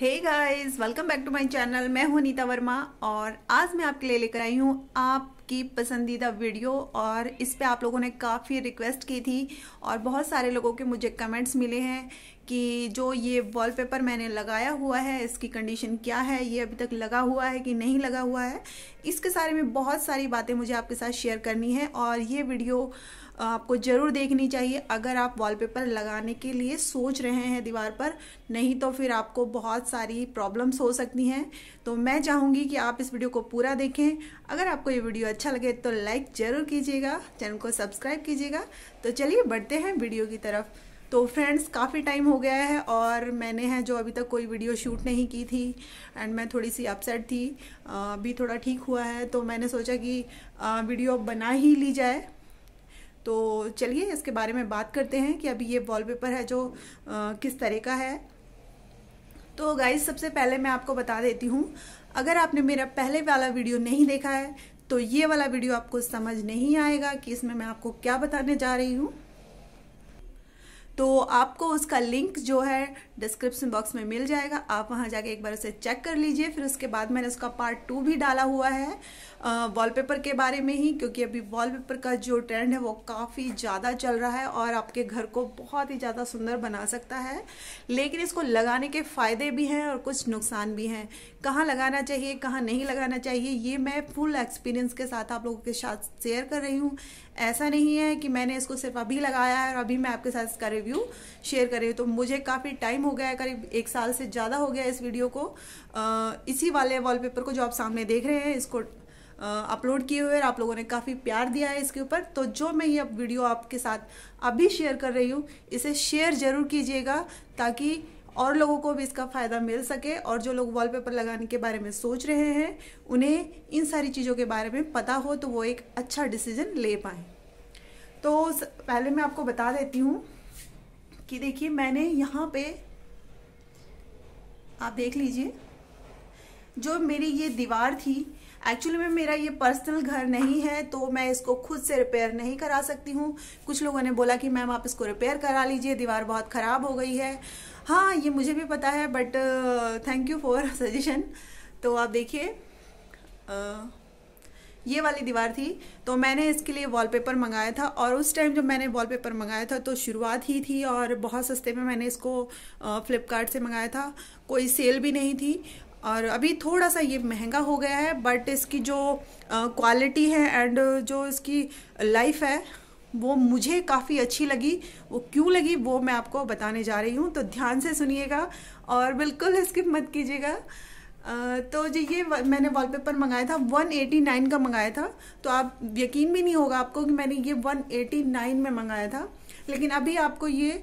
hey guys welcome back to my channel मैं हूं नीता वर्मा और आज मैं आपके लिए लेकर आई हूं आपकी पसंदीदा वीडियो और इस पे आप लोगों ने काफ़ी रिक्वेस्ट की थी और बहुत सारे लोगों के मुझे कमेंट्स मिले हैं कि जो ये वॉलपेपर मैंने लगाया हुआ है इसकी कंडीशन क्या है ये अभी तक लगा हुआ है कि नहीं लगा हुआ है इसके सारे में बहुत सारी बातें मुझे आपके साथ शेयर करनी है और ये वीडियो आपको ज़रूर देखनी चाहिए अगर आप वॉलपेपर लगाने के लिए सोच रहे हैं दीवार पर नहीं तो फिर आपको बहुत सारी प्रॉब्लम्स हो सकती हैं तो मैं चाहूँगी कि आप इस वीडियो को पूरा देखें अगर आपको ये वीडियो अच्छा लगे तो लाइक ज़रूर कीजिएगा चैनल को सब्सक्राइब कीजिएगा तो चलिए बढ़ते हैं वीडियो की तरफ तो फ्रेंड्स काफ़ी टाइम हो गया है और मैंने है जो अभी तक कोई वीडियो शूट नहीं की थी एंड मैं थोड़ी सी अपसेट थी अभी थोड़ा ठीक हुआ है तो मैंने सोचा कि वीडियो बना ही ली जाए तो चलिए इसके बारे में बात करते हैं कि अभी ये वॉलपेपर है जो आ, किस तरह का है तो गाइज सबसे पहले मैं आपको बता देती हूँ अगर आपने मेरा पहले वाला वीडियो नहीं देखा है तो ये वाला वीडियो आपको समझ नहीं आएगा कि इसमें मैं आपको क्या बताने जा रही हूँ तो आपको उसका लिंक जो है डिस्क्रिप्शन बॉक्स में मिल जाएगा आप वहाँ जाके एक बार उसे चेक कर लीजिए फिर उसके बाद मैंने उसका पार्ट टू भी डाला हुआ है वॉलपेपर के बारे में ही क्योंकि अभी वॉलपेपर का जो ट्रेंड है वो काफ़ी ज़्यादा चल रहा है और आपके घर को बहुत ही ज़्यादा सुंदर बना सकता है लेकिन इसको लगाने के फ़ायदे भी हैं और कुछ नुकसान भी हैं कहाँ लगाना चाहिए कहाँ नहीं लगाना चाहिए ये मैं फुल एक्सपीरियंस के साथ आप लोगों के साथ शेयर कर रही हूँ ऐसा नहीं है कि मैंने इसको सिर्फ अभी लगाया है और अभी मैं आपके साथ इसका रिव्यू शेयर करें तो मुझे काफ़ी टाइम हो गया है करीब एक साल से ज़्यादा हो गया इस वीडियो को इसी वाले वॉलपेपर को जो आप सामने देख रहे हैं इसको अपलोड किए हुए और आप लोगों ने काफ़ी प्यार दिया है इसके ऊपर तो जो मैं ये अब वीडियो आपके साथ अभी शेयर कर रही हूँ इसे शेयर ज़रूर कीजिएगा ताकि और लोगों को भी इसका फ़ायदा मिल सके और जो लोग वॉलपेपर लगाने के बारे में सोच रहे हैं उन्हें इन सारी चीज़ों के बारे में पता हो तो वो एक अच्छा डिसीजन ले पाएँ तो पहले मैं आपको बता देती हूँ कि देखिए मैंने यहाँ पे आप देख लीजिए जो मेरी ये दीवार थी एक्चुअली में मेरा ये पर्सनल घर नहीं है तो मैं इसको खुद से रिपेयर नहीं करा सकती हूँ कुछ लोगों ने बोला कि मैम आप इसको रिपेयर करा लीजिए दीवार बहुत ख़राब हो गई है हाँ ये मुझे भी पता है but thank you for suggestion तो आप देखिए uh, ये वाली दीवार थी तो मैंने इसके लिए वॉलपेपर मंगाया था और उस टाइम जब मैंने वॉलपेपर मंगाया था तो शुरुआत ही थी और बहुत सस्ते में मैंने इसको फ्लिपकार्ट से मंगाया था कोई सेल भी नहीं थी और अभी थोड़ा सा ये महंगा हो गया है बट इसकी जो क्वालिटी है एंड जो इसकी लाइफ है वो मुझे काफ़ी अच्छी लगी वो क्यों लगी वो मैं आपको बताने जा रही हूँ तो ध्यान से सुनिएगा और बिल्कुल स्किप मत कीजिएगा तो जी ये मैंने वॉलपेपर मंगाया था 189 का मंगाया था तो आप यकीन भी नहीं होगा आपको कि मैंने ये 189 में मंगाया था लेकिन अभी आपको ये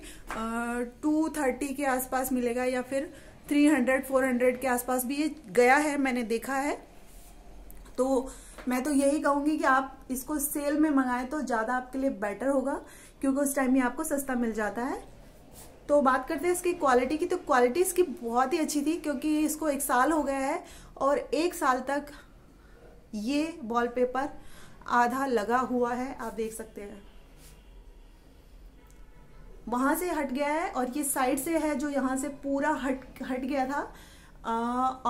टू थर्टी के आसपास मिलेगा या फिर 300 400 के आसपास भी ये गया है मैंने देखा है तो मैं तो यही कहूँगी कि आप इसको सेल में मंगाएं तो ज़्यादा आपके लिए बेटर होगा क्योंकि उस टाइम ये आपको सस्ता मिल जाता है तो बात करते हैं इसकी क्वालिटी की तो क्वालिटी इसकी बहुत ही अच्छी थी क्योंकि इसको एक साल हो गया है और एक साल तक ये वॉलपेपर आधा लगा हुआ है आप देख सकते हैं वहां से हट गया है और ये साइड से है जो यहाँ से पूरा हट हट गया था आ,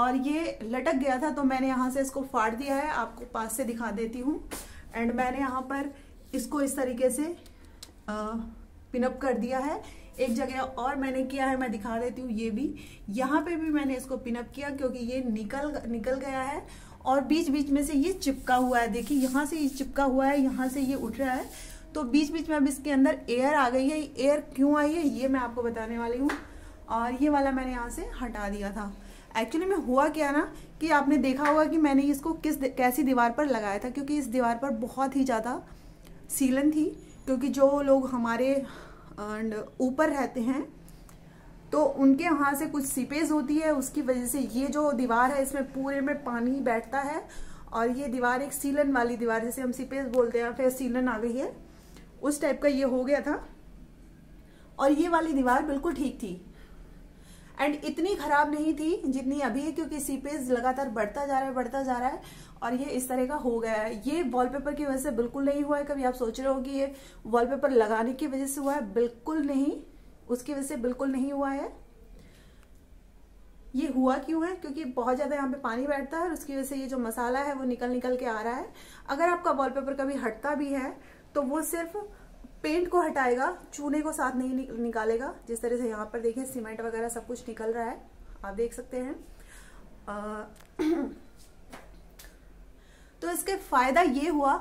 और ये लटक गया था तो मैंने यहाँ से इसको फाड़ दिया है आपको पास से दिखा देती हूँ एंड मैंने यहाँ पर इसको इस तरीके से पिनअप कर दिया है एक जगह और मैंने किया है मैं दिखा देती हूँ ये भी यहाँ पे भी मैंने इसको पिनअप किया क्योंकि ये निकल निकल गया है और बीच बीच में से ये चिपका हुआ है देखिए यहाँ से ये चिपका हुआ है यहाँ से ये उठ रहा है तो बीच बीच में अब इसके अंदर एयर आ गई है एयर क्यों आई है ये मैं आपको बताने वाली हूँ और ये वाला मैंने यहाँ से हटा दिया था एक्चुअली में हुआ क्या ना कि आपने देखा होगा कि मैंने इसको किस कैसी दीवार पर लगाया था क्योंकि इस दीवार पर बहुत ही ज़्यादा सीलन थी क्योंकि जो लोग हमारे एंड ऊपर रहते हैं तो उनके वहां से कुछ सीपेज होती है उसकी वजह से ये जो दीवार है इसमें पूरे में पानी बैठता है और ये दीवार एक सीलन वाली दीवार जैसे हम सीपेज बोलते हैं फिर सीलन आ गई है उस टाइप का ये हो गया था और ये वाली दीवार बिल्कुल ठीक थी एंड इतनी खराब नहीं थी जितनी अभी है क्योंकि सीपेज लगातार बढ़ता जा रहा है बढ़ता जा रहा है और ये इस तरह का हो गया है ये वॉलपेपर की वजह से बिल्कुल नहीं हुआ है कभी आप सोच रहे हो कि ये वॉलपेपर लगाने की वजह से हुआ है बिल्कुल नहीं उसकी वजह से बिल्कुल नहीं हुआ है ये हुआ क्यों है क्योंकि बहुत ज़्यादा यहाँ पे पानी बैठता है और उसकी वजह से ये जो मसाला है वो निकल निकल के आ रहा है अगर आपका वॉलपेपर कभी हटता भी है तो वो सिर्फ पेंट को हटाएगा चूने को साथ नहीं निकालेगा जिस तरह से यहाँ पर देखिए सीमेंट वगैरह सब कुछ निकल रहा है आप देख सकते हैं तो इसके फायदा ये हुआ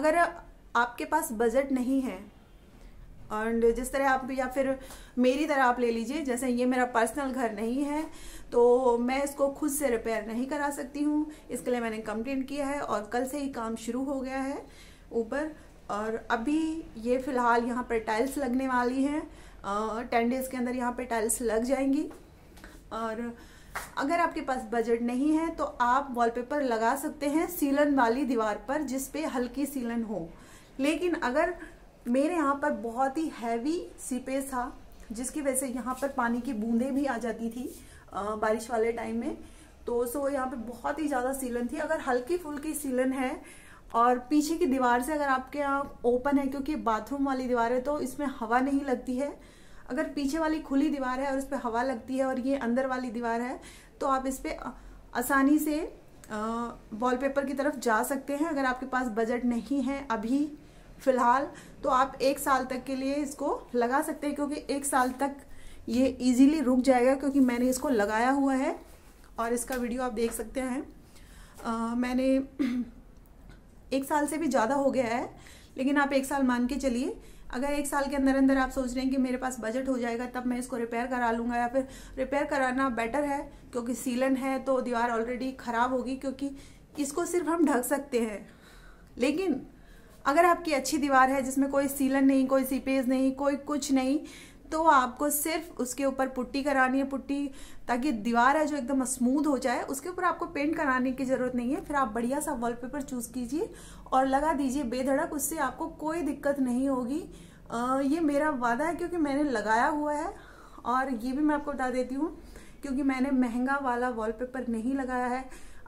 अगर आपके पास बजट नहीं है एंड जिस तरह आप या फिर मेरी तरह आप ले लीजिए जैसे ये मेरा पर्सनल घर नहीं है तो मैं इसको खुद से रिपेयर नहीं करा सकती हूँ इसके लिए मैंने कंप्लेंट किया है और कल से ही काम शुरू हो गया है ऊपर और अभी ये फ़िलहाल यहाँ पर टाइल्स लगने वाली हैं टेन डेज़ के अंदर यहाँ पर टाइल्स लग जाएंगी और अगर आपके पास बजट नहीं है तो आप वॉलपेपर लगा सकते हैं सीलन वाली दीवार पर जिस पे हल्की सीलन हो लेकिन अगर मेरे यहाँ पर बहुत ही हैवी सीपेज था जिसकी वजह से यहाँ पर पानी की बूंदें भी आ जाती थी आ, बारिश वाले टाइम में तो सो यहाँ पर बहुत ही ज़्यादा सीलन थी अगर हल्की फुल्की सीलन है और पीछे की दीवार से अगर आपके यहाँ ओपन है क्योंकि बाथरूम वाली दीवार है तो इसमें हवा नहीं लगती है अगर पीछे वाली खुली दीवार है और उस पर हवा लगती है और ये अंदर वाली दीवार है तो आप इस पर आसानी से वॉलपेपर की तरफ जा सकते हैं अगर आपके पास बजट नहीं है अभी फिलहाल तो आप एक साल तक के लिए इसको लगा सकते हैं क्योंकि एक साल तक ये इजीली रुक जाएगा क्योंकि मैंने इसको लगाया हुआ है और इसका वीडियो आप देख सकते हैं आ, मैंने एक साल से भी ज़्यादा हो गया है लेकिन आप एक साल मान के चलिए अगर एक साल के अंदर अंदर आप सोच रहे हैं कि मेरे पास बजट हो जाएगा तब मैं इसको रिपेयर करा लूँगा या फिर रिपेयर कराना बेटर है क्योंकि सीलन है तो दीवार ऑलरेडी ख़राब होगी क्योंकि इसको सिर्फ हम ढक सकते हैं लेकिन अगर आपकी अच्छी दीवार है जिसमें कोई सीलन नहीं कोई सीपेज नहीं कोई कुछ नहीं तो आपको सिर्फ उसके ऊपर पुट्टी करानी है पुट्टी ताकि दीवार है जो एकदम स्मूथ हो जाए उसके ऊपर आपको पेंट कराने की जरूरत नहीं है फिर आप बढ़िया सा वॉलपेपर चूज कीजिए और लगा दीजिए बेधड़क उससे आपको कोई दिक्कत नहीं होगी आ, ये मेरा वादा है क्योंकि मैंने लगाया हुआ है और ये भी मैं आपको बता देती हूँ क्योंकि मैंने महंगा वाला वॉल नहीं लगाया है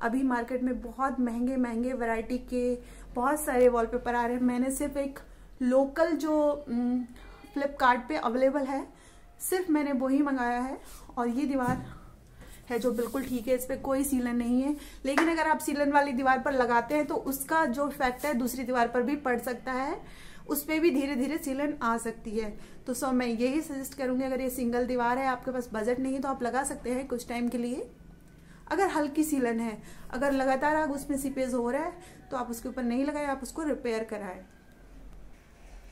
अभी मार्केट में बहुत महंगे महंगे वैरायटी के बहुत सारे वॉलपेपर आ रहे हैं मैंने सिर्फ एक लोकल जो न, फ्लिपकार्ट अवेलेबल है सिर्फ मैंने वो ही मंगाया है और ये दीवार है जो बिल्कुल ठीक है इस पर कोई सीलन नहीं है लेकिन अगर आप सीलन वाली दीवार पर लगाते हैं तो उसका जो इफेक्ट है दूसरी दीवार पर भी पड़ सकता है उस पर भी धीरे धीरे सीलन आ सकती है तो सो मैं यही सजेस्ट करूंगी अगर ये सिंगल दीवार है आपके पास बजट नहीं तो आप लगा सकते हैं कुछ टाइम के लिए अगर हल्की सीलन है अगर लगातार आग उसमें सीपेज हो रहा है तो आप उसके ऊपर नहीं लगाए आप उसको रिपेयर कराएं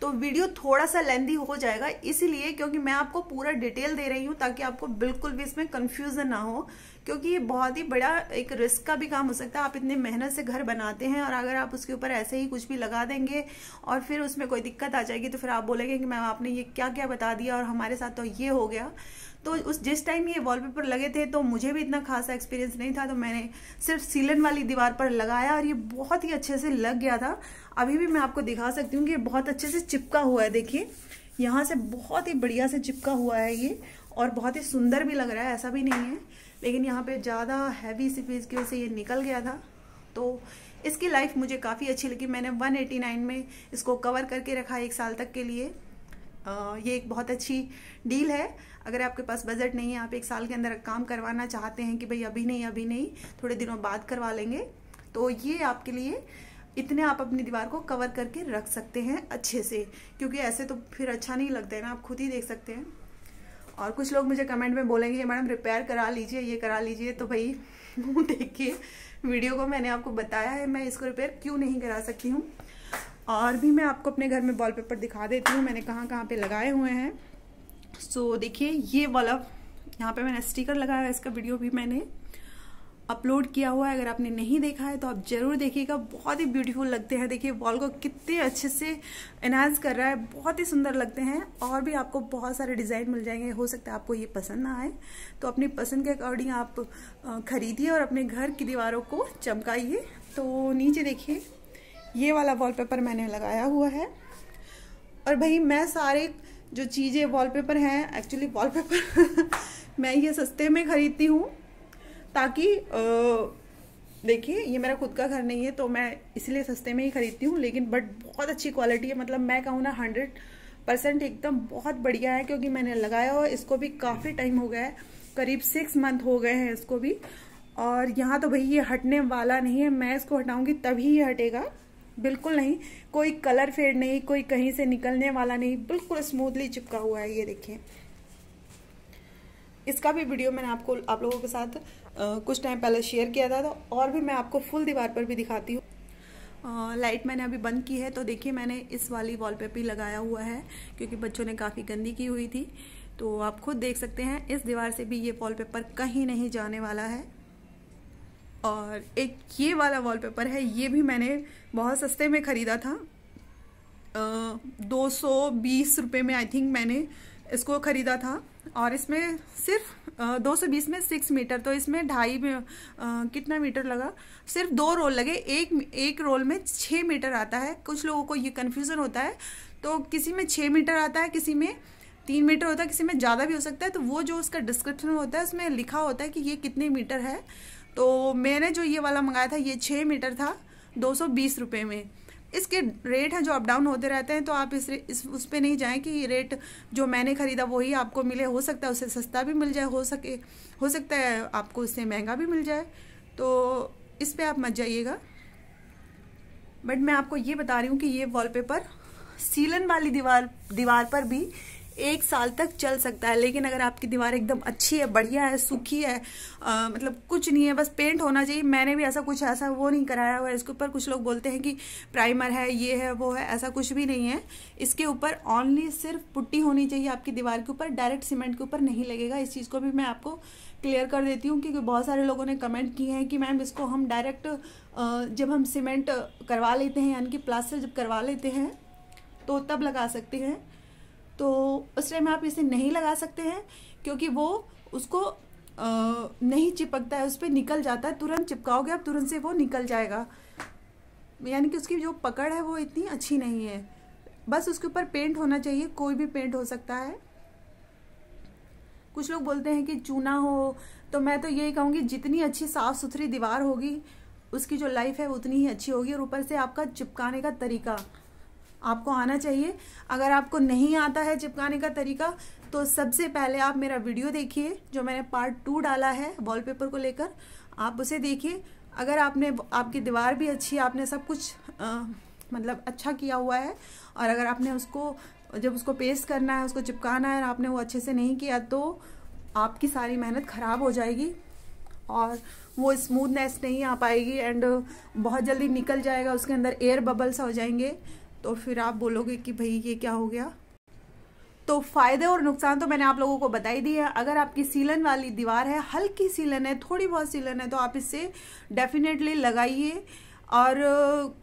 तो वीडियो थोड़ा सा लेंदी हो जाएगा इसीलिए क्योंकि मैं आपको पूरा डिटेल दे रही हूँ ताकि आपको बिल्कुल भी इसमें कन्फ्यूज़न ना हो क्योंकि ये बहुत ही बड़ा एक रिस्क का भी काम हो सकता है आप इतने मेहनत से घर बनाते हैं और अगर आप उसके ऊपर ऐसे ही कुछ भी लगा देंगे और फिर उसमें कोई दिक्कत आ जाएगी तो फिर आप बोलेंगे कि मैम आपने ये क्या क्या बता दिया और हमारे साथ तो ये हो गया तो उस जिस टाइम ये वॉलपेपर लगे थे तो मुझे भी इतना खासा एक्सपीरियंस नहीं था तो मैंने सिर्फ सीलन वाली दीवार पर लगाया और ये बहुत ही अच्छे से लग गया था अभी भी मैं आपको दिखा सकती हूँ कि ये बहुत अच्छे से चिपका हुआ है देखिए यहाँ से बहुत ही बढ़िया से चिपका हुआ है ये और बहुत ही सुंदर भी लग रहा है ऐसा भी नहीं है लेकिन यहाँ पर ज़्यादा हैवी सी पीस की वजह से ये निकल गया था तो इसकी लाइफ मुझे काफ़ी अच्छी लगी मैंने 189 में इसको कवर करके रखा एक साल तक के लिए आ, ये एक बहुत अच्छी डील है अगर आपके पास बजट नहीं है आप एक साल के अंदर काम करवाना चाहते हैं कि भाई अभी नहीं अभी नहीं थोड़े दिनों बाद करवा लेंगे तो ये आपके लिए इतने आप अपनी दीवार को कवर करके रख सकते हैं अच्छे से क्योंकि ऐसे तो फिर अच्छा नहीं लगता है ना आप खुद ही देख सकते हैं और कुछ लोग मुझे कमेंट में बोलेंगे मैडम रिपेयर करा लीजिए ये करा लीजिए तो भाई देखिए वीडियो को मैंने आपको बताया है मैं इसको रिपेयर क्यों नहीं करा सकती हूँ और भी मैं आपको अपने घर में वॉलपेपर दिखा देती हूँ मैंने कहाँ कहाँ पे लगाए हुए हैं सो so, देखिए ये वाला यहाँ पे मैंने स्टिकर लगाया है इसका वीडियो भी मैंने अपलोड किया हुआ है अगर आपने नहीं देखा है तो आप जरूर देखिएगा बहुत ही ब्यूटीफुल लगते हैं देखिए वॉल को कितने अच्छे से एनहांस कर रहा है बहुत ही सुंदर लगते हैं और भी आपको बहुत सारे डिज़ाइन मिल जाएंगे हो सकता है आपको ये पसंद ना आए तो अपनी पसंद के अकॉर्डिंग आप खरीदिए और अपने घर की दीवारों को चमकाइए तो नीचे देखिए ये वाला वॉल मैंने लगाया हुआ है और भाई मैं सारे जो चीज़ें वॉलपेपर हैं एक्चुअली वॉलपेपर मैं ये सस्ते में ख़रीदती हूँ ताकि देखिए ये मेरा खुद का घर नहीं है तो मैं इसलिए सस्ते में ही ख़रीदती हूँ लेकिन बट बहुत अच्छी क्वालिटी है मतलब मैं कहूँ ना हंड्रेड परसेंट एकदम बहुत बढ़िया है क्योंकि मैंने लगाया और इसको भी काफ़ी टाइम हो गया है करीब सिक्स मंथ हो गए हैं इसको भी और यहाँ तो भाई ये हटने वाला नहीं है मैं इसको हटाऊंगी तभी ये हटेगा बिल्कुल नहीं कोई कलर फेड नहीं कोई कहीं से निकलने वाला नहीं बिल्कुल स्मूथली चिपका हुआ है ये देखिए इसका भी वीडियो मैंने आपको आप लोगों के साथ आ, कुछ टाइम पहले शेयर किया था तो और भी मैं आपको फुल दीवार पर भी दिखाती हूँ लाइट मैंने अभी बंद की है तो देखिए मैंने इस वाली वॉल पेपर लगाया हुआ है क्योंकि बच्चों ने काफ़ी गंदी की हुई थी तो आप खुद देख सकते हैं इस दीवार से भी ये वॉलपेपर कहीं नहीं जाने वाला है और एक ये वाला वॉलपेपर है ये भी मैंने बहुत सस्ते में ख़रीदा था दो सौ बीस रुपये में आई थिंक मैंने इसको ख़रीदा था और इसमें सिर्फ दो सौ बीस में सिक्स मीटर तो इसमें ढाई में आ, कितना मीटर लगा सिर्फ दो रोल लगे एक एक रोल में छः मीटर आता है कुछ लोगों को ये कन्फ्यूज़न होता है तो किसी में छः मीटर आता है किसी में तीन मीटर होता है किसी में ज़्यादा भी हो सकता है तो वो जो उसका डिस्क्रिप्शन होता है उसमें लिखा होता है कि ये कितने मीटर है तो मैंने जो ये वाला मंगाया था ये छः मीटर था दो सौ बीस रुपये में इसके रेट हैं जो अप डाउन होते रहते हैं तो आप इस, इस उस पर नहीं जाएं कि रेट जो मैंने ख़रीदा वही आपको मिले हो सकता है उससे सस्ता भी मिल जाए हो सके हो सकता है आपको उससे महंगा भी मिल जाए तो इस पर आप मत जाइएगा बट मैं आपको ये बता रही हूँ कि ये वॉलपेपर सीलन वाली दीवार दीवार पर भी एक साल तक चल सकता है लेकिन अगर आपकी दीवार एकदम अच्छी है बढ़िया है सूखी है आ, मतलब कुछ नहीं है बस पेंट होना चाहिए मैंने भी ऐसा कुछ ऐसा वो नहीं कराया हुआ है इसके ऊपर कुछ लोग बोलते हैं कि प्राइमर है ये है वो है ऐसा कुछ भी नहीं है इसके ऊपर ऑनली सिर्फ पुट्टी होनी चाहिए आपकी दीवार के ऊपर डायरेक्ट सीमेंट के ऊपर नहीं लगेगा इस चीज़ को भी मैं आपको क्लियर कर देती हूँ क्योंकि बहुत सारे लोगों ने कमेंट किए हैं कि मैम इसको हम डायरेक्ट जब हम सीमेंट करवा लेते हैं यानी कि प्लास्टर जब करवा लेते हैं तो तब लगा सकते हैं तो उस टाइम आप इसे नहीं लगा सकते हैं क्योंकि वो उसको नहीं चिपकता है उस पर निकल जाता है तुरंत चिपकाओगे आप तुरंत से वो निकल जाएगा यानी कि उसकी जो पकड़ है वो इतनी अच्छी नहीं है बस उसके ऊपर पेंट होना चाहिए कोई भी पेंट हो सकता है कुछ लोग बोलते हैं कि चूना हो तो मैं तो यही कहूँगी जितनी अच्छी साफ़ सुथरी दीवार होगी उसकी जो लाइफ है उतनी ही अच्छी होगी और ऊपर से आपका चिपकाने का तरीका आपको आना चाहिए अगर आपको नहीं आता है चिपकाने का तरीका तो सबसे पहले आप मेरा वीडियो देखिए जो मैंने पार्ट टू डाला है वॉलपेपर को लेकर आप उसे देखिए अगर आपने आपकी दीवार भी अच्छी है आपने सब कुछ आ, मतलब अच्छा किया हुआ है और अगर आपने उसको जब उसको पेस्ट करना है उसको चिपकाना है और आपने वो अच्छे से नहीं किया तो आपकी सारी मेहनत ख़राब हो जाएगी और वो स्मूथनेस नहीं आ पाएगी एंड बहुत जल्दी निकल जाएगा उसके अंदर एयर बबल्स हो जाएंगे तो फिर आप बोलोगे कि भाई ये क्या हो गया तो फ़ायदे और नुकसान तो मैंने आप लोगों को बता ही दी है अगर आपकी सीलन वाली दीवार है हल्की सीलन है थोड़ी बहुत सीलन है तो आप इससे डेफिनेटली लगाइए और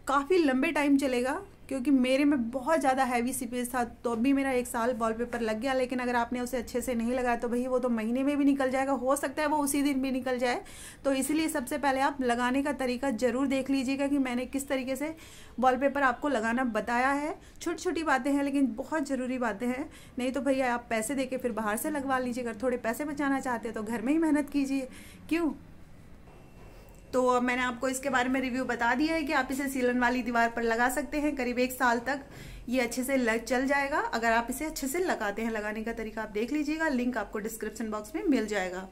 काफ़ी लंबे टाइम चलेगा क्योंकि मेरे में बहुत ज़्यादा हैवी सीपेज था तो भी मेरा एक साल वॉलपेपर लग गया लेकिन अगर आपने उसे अच्छे से नहीं लगाया तो भाई वो तो महीने में भी निकल जाएगा हो सकता है वो उसी दिन भी निकल जाए तो इसीलिए सबसे पहले आप लगाने का तरीका ज़रूर देख लीजिएगा कि मैंने किस तरीके से वॉलपेपर आपको लगाना बताया है छोटी छोटी बातें हैं लेकिन बहुत ज़रूरी बातें हैं नहीं तो भैया आप पैसे दे फिर बाहर से लगवा लीजिए अगर थोड़े पैसे बचाना चाहते हैं तो घर में ही मेहनत कीजिए क्यों तो मैंने आपको इसके बारे में रिव्यू बता दिया है कि आप इसे सीलन वाली दीवार पर लगा सकते हैं करीब एक साल तक ये अच्छे से लग चल जाएगा अगर आप इसे अच्छे से लगाते हैं लगाने का तरीका आप देख लीजिएगा लिंक आपको डिस्क्रिप्शन बॉक्स में मिल जाएगा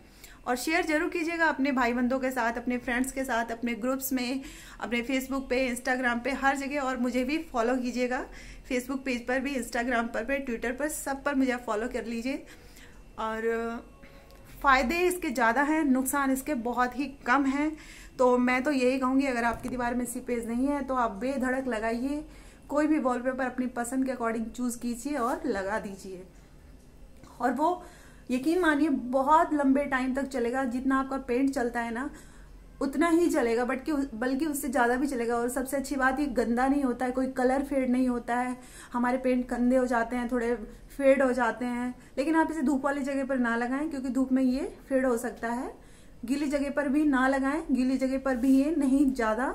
और शेयर जरूर कीजिएगा अपने भाई बंदों के साथ अपने फ्रेंड्स के साथ अपने ग्रुप्स में अपने फेसबुक पे इंस्टाग्राम पे हर जगह और मुझे भी फॉलो कीजिएगा फेसबुक पेज पर भी इंस्टाग्राम पर पे ट्विटर पर सब पर मुझे फॉलो कर लीजिए और फ़ायदे इसके ज़्यादा हैं नुकसान इसके बहुत ही कम हैं तो मैं तो यही कहूँगी अगर आपकी दीवार में सी पेज नहीं है तो आप बेधड़क लगाइए कोई भी वॉलपेपर अपनी पसंद के अकॉर्डिंग चूज कीजिए और लगा दीजिए और वो यकीन मानिए बहुत लंबे टाइम तक चलेगा जितना आपका पेंट चलता है ना उतना ही चलेगा बट कि बल्कि उससे ज़्यादा भी चलेगा और सबसे अच्छी बात ये गंदा नहीं होता है कोई कलर फेड नहीं होता है हमारे पेंट गंदे हो जाते हैं थोड़े फेड हो जाते हैं लेकिन आप इसे धूप वाली जगह पर ना लगाएं क्योंकि धूप में ये फेड हो सकता है गीली जगह पर भी ना लगाएं गीली जगह पर भी ये नहीं ज़्यादा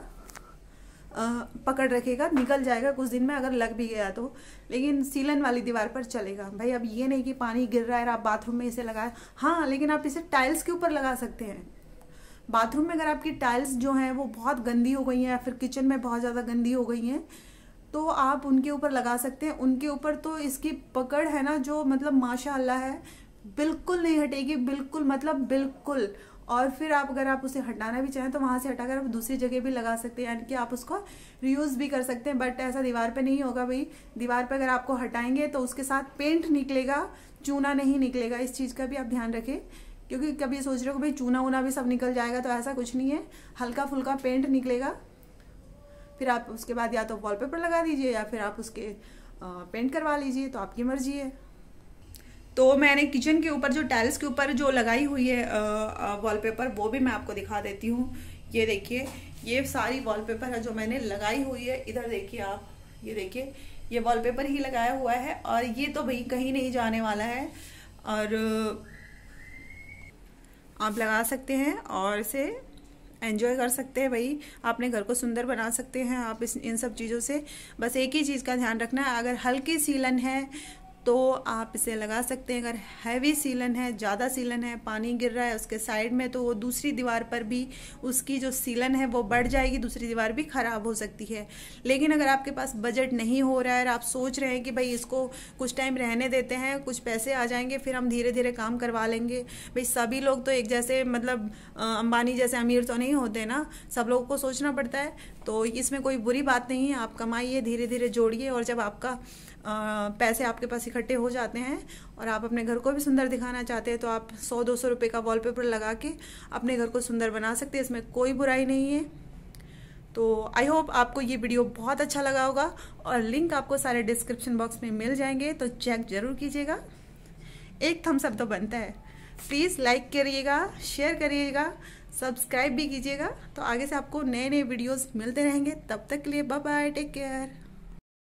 पकड़ रखेगा निकल जाएगा कुछ दिन में अगर लग भी गया तो लेकिन सीलन वाली दीवार पर चलेगा भाई अब ये नहीं कि पानी गिर रहा है आप बाथरूम में इसे लगाए हाँ लेकिन आप इसे टाइल्स के ऊपर लगा सकते हैं बाथरूम में अगर आपकी टाइल्स जो हैं वो बहुत गंदी हो गई हैं या फिर किचन में बहुत ज़्यादा गंदी हो गई हैं तो आप उनके ऊपर लगा सकते हैं उनके ऊपर तो इसकी पकड़ है ना जो मतलब माशा है बिल्कुल नहीं हटेगी बिल्कुल मतलब बिल्कुल और फिर आप अगर आप उसे हटाना भी चाहें तो वहाँ से हटाकर आप दूसरी जगह भी लगा सकते हैं यानी कि आप उसको रियूज़ भी कर सकते हैं बट ऐसा दीवार पे नहीं होगा भाई दीवार पे अगर आपको हटाएंगे तो उसके साथ पेंट निकलेगा चूना नहीं निकलेगा इस चीज़ का भी आप ध्यान रखें क्योंकि कभी सोच रहे हो भाई चूना वूना भी सब निकल जाएगा तो ऐसा कुछ नहीं है हल्का फुल्का पेंट निकलेगा फिर आप उसके बाद या तो वॉलपेपर लगा दीजिए या फिर आप उसके पेंट करवा लीजिए तो आपकी मर्जी है तो मैंने किचन के ऊपर जो टेरिस के ऊपर जो लगाई हुई है वॉलपेपर वो भी मैं आपको दिखा देती हूँ ये देखिए ये सारी वॉलपेपर है जो मैंने लगाई हुई है इधर देखिए आप ये देखिए ये वॉलपेपर ही लगाया हुआ है और ये तो भाई कहीं नहीं जाने वाला है और आप लगा सकते हैं और इसे एंजॉय कर सकते हैं भाई अपने घर को सुंदर बना सकते हैं आप इस इन सब चीज़ों से बस एक ही चीज़ का ध्यान रखना है अगर हल्की सीलन है तो आप इसे लगा सकते हैं अगर हैवी सीलन है ज़्यादा सीलन है पानी गिर रहा है उसके साइड में तो वो दूसरी दीवार पर भी उसकी जो सीलन है वो बढ़ जाएगी दूसरी दीवार भी ख़राब हो सकती है लेकिन अगर आपके पास बजट नहीं हो रहा है और आप सोच रहे हैं कि भाई इसको कुछ टाइम रहने देते हैं कुछ पैसे आ जाएंगे फिर हम धीरे धीरे काम करवा लेंगे भाई सभी लोग तो एक जैसे मतलब अंबानी जैसे अमीर तो नहीं होते ना सब लोगों को सोचना पड़ता है तो इसमें कोई बुरी बात नहीं है आप कमाइए धीरे धीरे जोड़िए और जब आपका पैसे आपके पास इकट्ठे हो जाते हैं और आप अपने घर को भी सुंदर दिखाना चाहते हैं तो आप सौ दो सौ रुपये का वॉलपेपर लगा के अपने घर को सुंदर बना सकते हैं इसमें कोई बुराई नहीं है तो आई होप आपको ये वीडियो बहुत अच्छा लगा होगा और लिंक आपको सारे डिस्क्रिप्शन बॉक्स में मिल जाएंगे तो चेक जरूर कीजिएगा एक थम्सअप तो बनता है प्लीज़ लाइक करिएगा शेयर करिएगा सब्सक्राइब भी कीजिएगा तो आगे से आपको नए नए वीडियोस मिलते रहेंगे तब तक के लिए बाय बाय टेक केयर